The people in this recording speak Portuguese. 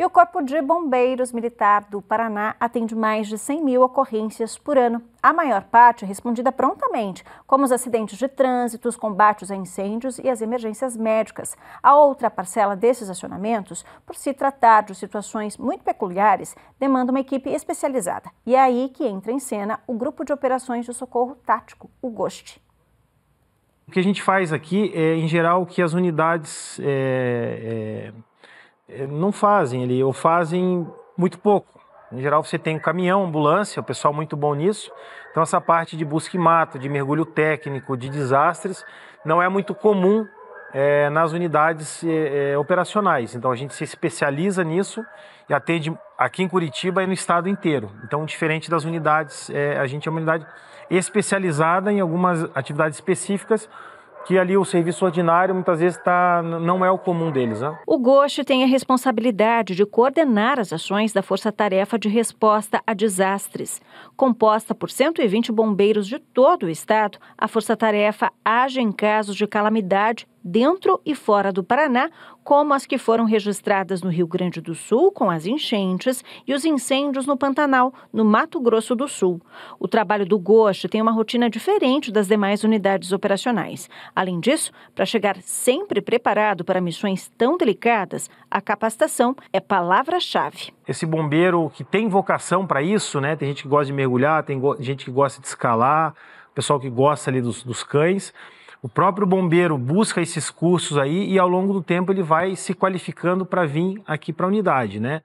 E o Corpo de Bombeiros Militar do Paraná atende mais de 100 mil ocorrências por ano. A maior parte respondida prontamente, como os acidentes de trânsito, os combates a incêndios e as emergências médicas. A outra parcela desses acionamentos, por se tratar de situações muito peculiares, demanda uma equipe especializada. E é aí que entra em cena o Grupo de Operações de Socorro Tático, o GOST. O que a gente faz aqui é, em geral, o que as unidades é, é eh, não fazem ali, ou fazem muito pouco. Em geral, você tem um caminhão, ambulância, o pessoal muito bom nisso. Então, essa parte de busca e mato de mergulho técnico, de desastres, não é muito comum é, nas unidades é, operacionais. Então, a gente se especializa nisso e atende aqui em Curitiba e no estado inteiro. Então, diferente das unidades, é, a gente é uma unidade especializada em algumas atividades específicas, que ali o serviço ordinário muitas vezes tá, não é o comum deles. Né? O Gosto tem a responsabilidade de coordenar as ações da Força Tarefa de Resposta a Desastres. Composta por 120 bombeiros de todo o estado, a Força Tarefa age em casos de calamidade dentro e fora do Paraná, como as que foram registradas no Rio Grande do Sul com as enchentes e os incêndios no Pantanal, no Mato Grosso do Sul. O trabalho do GOST tem uma rotina diferente das demais unidades operacionais. Além disso, para chegar sempre preparado para missões tão delicadas, a capacitação é palavra-chave. Esse bombeiro que tem vocação para isso, né? Tem gente que gosta de mergulhar, tem gente que gosta de escalar, pessoal que gosta ali dos, dos cães. O próprio bombeiro busca esses cursos aí e ao longo do tempo ele vai se qualificando para vir aqui para a unidade, né?